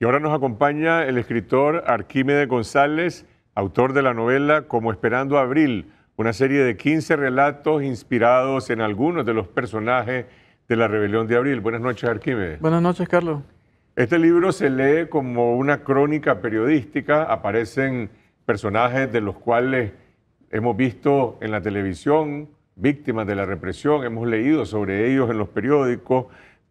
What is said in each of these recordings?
Y ahora nos acompaña el escritor Arquímedes González, autor de la novela Como Esperando Abril, una serie de 15 relatos inspirados en algunos de los personajes de la Rebelión de Abril. Buenas noches, Arquímedes. Buenas noches, Carlos. Este libro se lee como una crónica periodística, aparecen personajes de los cuales hemos visto en la televisión, víctimas de la represión, hemos leído sobre ellos en los periódicos,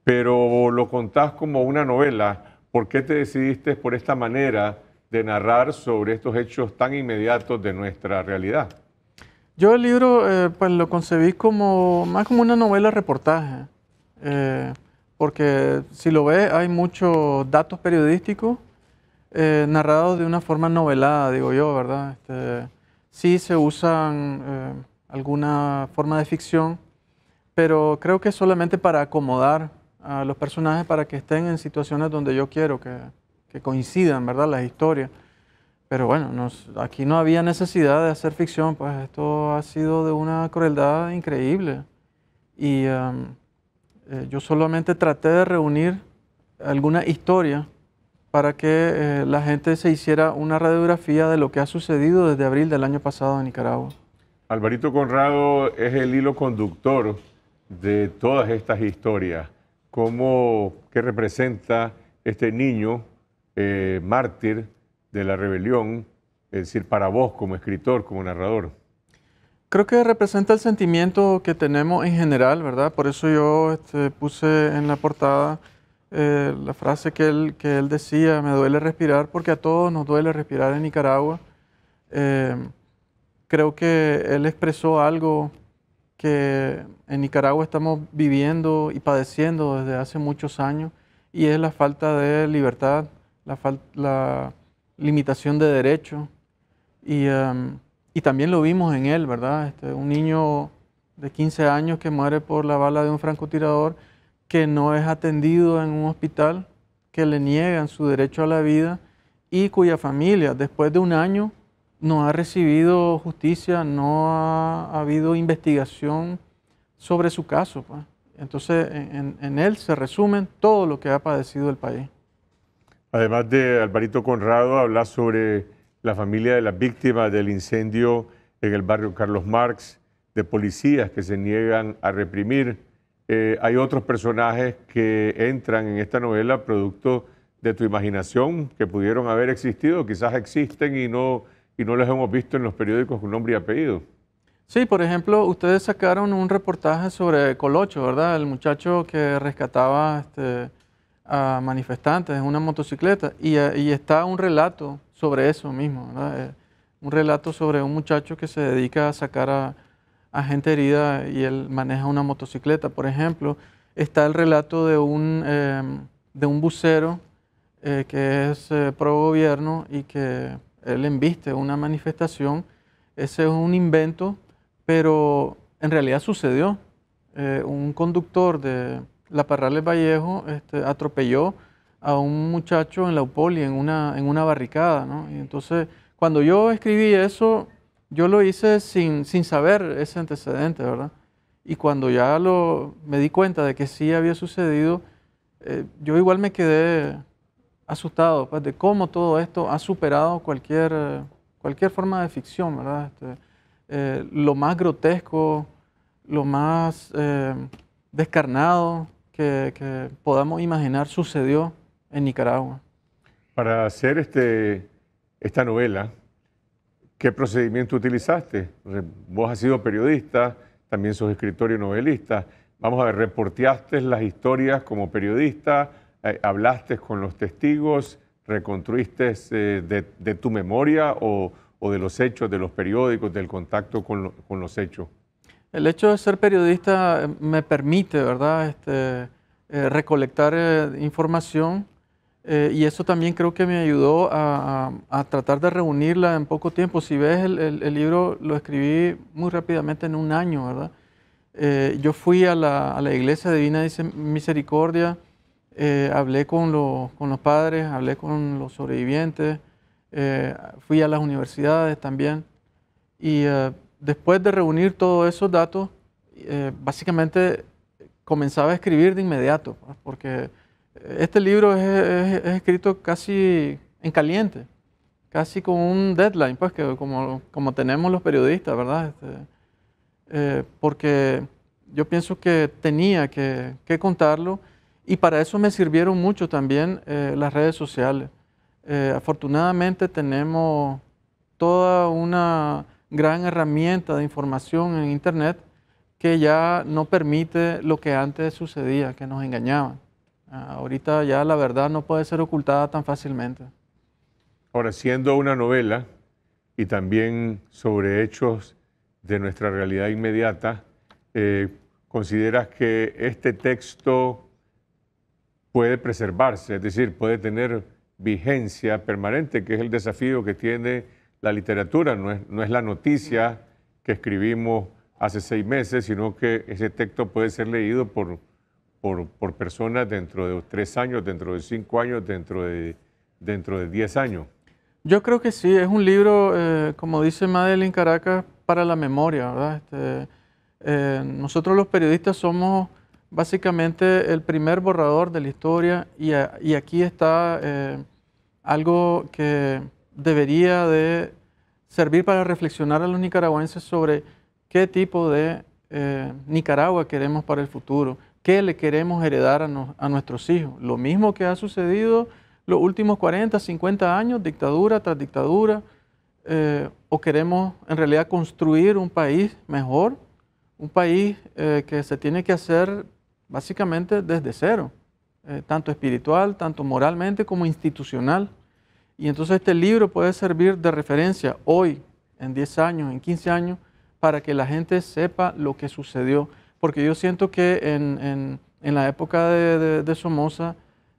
pero lo contás como una novela ¿Por qué te decidiste por esta manera de narrar sobre estos hechos tan inmediatos de nuestra realidad? Yo el libro eh, pues lo concebí como más como una novela reportaje, eh, porque si lo ves hay muchos datos periodísticos eh, narrados de una forma novelada, digo yo, ¿verdad? Este, sí se usan alguna forma de ficción, pero creo que solamente para acomodar a los personajes para que estén en situaciones donde yo quiero que, que coincidan, ¿verdad? Las historias. Pero bueno, aquí no había necesidad de hacer ficción, pues esto ha sido de una crueldad increíble. Y um, eh, yo solamente traté de reunir alguna historia para que eh, la gente se hiciera una radiografía de lo que ha sucedido desde abril del año pasado en Nicaragua. Alvarito Conrado es el hilo conductor de todas estas historias cómo, qué representa este niño eh, mártir de la rebelión, es decir, para vos como escritor, como narrador? Creo que representa el sentimiento que tenemos en general, ¿verdad? Por eso yo este, puse en la portada eh, la frase que él, decía, me duele respirar, porque a todos nos duele respirar en Nicaragua. Eh, creo que él expresó algo que en Nicaragua estamos viviendo y padeciendo desde hace muchos años y es la falta de libertad, la, limitación de derechos y, em, y, también lo vimos en él, ¿verdad? Este, un niño de 15 años que muere por la bala de un francotirador que no es atendido en un hospital, que le niegan su derecho a la vida y cuya familia después de un año no ha recibido justicia, no ha, habido investigación sobre su caso. Pues. Entonces, en, él se resumen todo lo que ha padecido el país. Además de Alvarito Conrado, habla sobre la familia de las víctimas del incendio en el barrio Carlos Marx, de policías que se niegan a reprimir. Eh, hay otros personajes que entran en esta novela producto de tu imaginación, que pudieron haber existido, quizás existen y no y no los hemos visto en los periódicos con nombre y apellido. Sí, por ejemplo, ustedes sacaron un reportaje sobre Colocho, ¿verdad? El muchacho que rescataba este, a manifestantes en una motocicleta. Eh, y, está un relato sobre eso mismo, ¿verdad? Eh, un relato sobre un muchacho que se dedica a sacar a, gente herida y él maneja una motocicleta, por ejemplo. Está el relato de un, eh, de un bucero que es pro gobierno y que él enviste, una manifestación, ese es un invento, pero en realidad sucedió. Eh, un conductor de La Parrales Vallejo este, atropelló a un muchacho en la UPOLI, en una, en una barricada. entonces, cuando yo escribí eso, yo lo hice sin, sin saber ese antecedente, ¿verdad? Y cuando ya lo, me di cuenta de que sí había sucedido, eh, yo igual me quedé asustado pues, de cómo todo esto ha superado cualquier, cualquier forma de ficción, ¿verdad? Este, eh, lo más grotesco, lo más eh, descarnado que, podamos imaginar sucedió en Nicaragua. Para hacer este, esta novela, ¿qué procedimiento utilizaste? Vos has sido periodista, también sos escritor y novelista. Vamos a ver, ¿reporteaste las historias como periodista? Eh, hablaste con los testigos, reconstruiste eh, de, tu memoria o, de los hechos, de los periódicos, del contacto con, los hechos? El hecho de ser periodista eh, me permite, ¿verdad?, este, recolectar información y eso también creo que me ayudó a, tratar de reunirla en poco tiempo. Si ves, el, libro lo escribí muy rápidamente en un año, ¿verdad? yo fui a la, a la Iglesia Divina dice Misericordia eh, hablé con, con, los padres, hablé con los sobrevivientes, eh, fui a las universidades también. Y eh, después de reunir todos esos datos, básicamente comenzaba a escribir de inmediato, pues, porque este libro es, escrito casi en caliente, casi con un deadline, pues que como, como tenemos los periodistas, ¿verdad? Este, porque yo pienso que tenía que, que contarlo y para eso me sirvieron mucho también eh, las redes sociales. Eh, afortunadamente tenemos toda una gran herramienta de información en Internet que ya no permite lo que antes sucedía, que nos engañaban. Ah, ahorita ya la verdad no puede ser ocultada tan fácilmente. Ahora, siendo una novela y también sobre hechos de nuestra realidad inmediata, eh, ¿consideras que este texto puede preservarse, es decir, puede tener vigencia permanente, que es el desafío que tiene la literatura, no es, no es la noticia que escribimos hace seis meses, sino que ese texto puede ser leído por, por, por personas dentro de tres años, dentro de cinco años, dentro de, dentro de diez años. Yo creo que sí, es un libro, eh, como dice Madeline Caracas, para la memoria, ¿verdad? Este, eh, nosotros los periodistas somos básicamente el primer borrador de la historia y, aquí está eh, algo que debería de servir para reflexionar a los nicaragüenses sobre qué tipo de eh, Nicaragua queremos para el futuro, qué le queremos heredar a, nuestros hijos. Lo mismo que ha sucedido los últimos 40, 50 años, dictadura tras dictadura, eh, o queremos en realidad construir un país mejor, un país que se tiene que hacer básicamente desde cero, eh, tanto espiritual, tanto moralmente como institucional. Y entonces este libro puede servir de referencia hoy, en 10 años, en 15 años, para que la gente sepa lo que sucedió. Porque yo siento que en, la época de, Somoza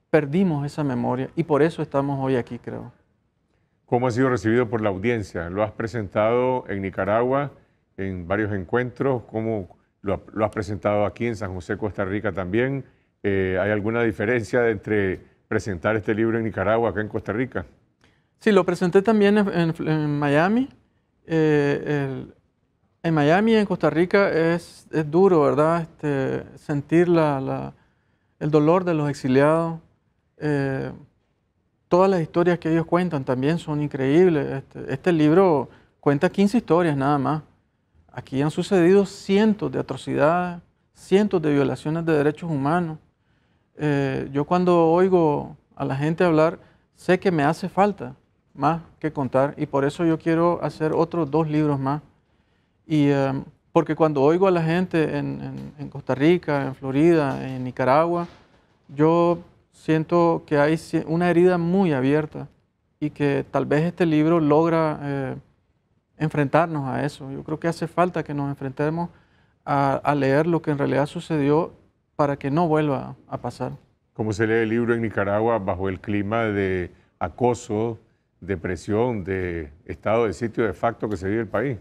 perdimos esa memoria y por eso estamos hoy aquí, creo. ¿Cómo ha sido recibido por la audiencia? Lo has presentado en Nicaragua en varios encuentros. ¿Cómo, lo, has presentado aquí en San José, Costa Rica también. Eh, ¿Hay alguna diferencia entre presentar este libro en Nicaragua, acá en Costa Rica? Sí, lo presenté también en, Miami. en Miami y eh, en Costa Rica es, duro, ¿verdad? Este, sentir el dolor de los exiliados. Eh, todas las historias que ellos cuentan también son increíbles. Este, este, libro cuenta 15 historias nada más. Aquí han sucedido cientos de atrocidades, cientos de violaciones de derechos humanos. Eh, yo cuando oigo a la gente hablar, sé que me hace falta más que contar y por eso yo quiero hacer otros dos libros más. Y eh, porque cuando oigo a la gente en, en, Costa Rica, en Florida, en Nicaragua, yo siento que hay una herida muy abierta y que tal vez este libro logra... Eh, enfrentarnos a eso. Yo creo que hace falta que nos enfrentemos a, leer lo que en realidad sucedió para que no vuelva a pasar. Como se lee el libro en Nicaragua bajo el clima de acoso, de presión, de estado de sitio de facto que se vive el país?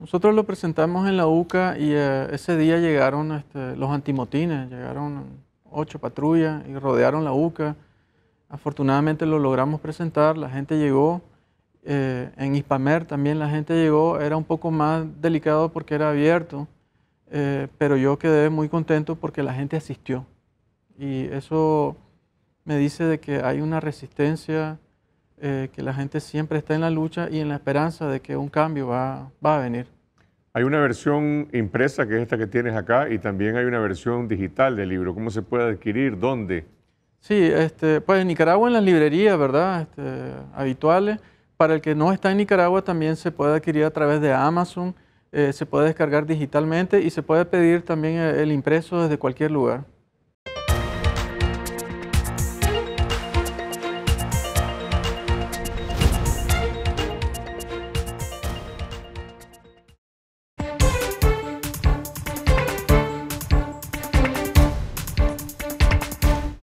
Nosotros lo presentamos en la UCA y eh, ese día llegaron este, los antimotines, llegaron ocho patrullas y rodearon la UCA. Afortunadamente lo logramos presentar, la gente llegó, eh, en Hispamer también la gente llegó, era un poco más delicado porque era abierto, eh, pero yo quedé muy contento porque la gente asistió. Y eso me dice de que hay una resistencia, eh, que la gente siempre está en la lucha y en la esperanza de que un cambio va, va a venir. Hay una versión impresa que es esta que tienes acá y también hay una versión digital del libro. ¿Cómo se puede adquirir? ¿Dónde? Sí, este, pues en Nicaragua en las librerías, ¿verdad? Este, habituales para el que no está en Nicaragua también se puede adquirir a través de Amazon, eh, se puede descargar digitalmente y se puede pedir también eh, el impreso desde cualquier lugar.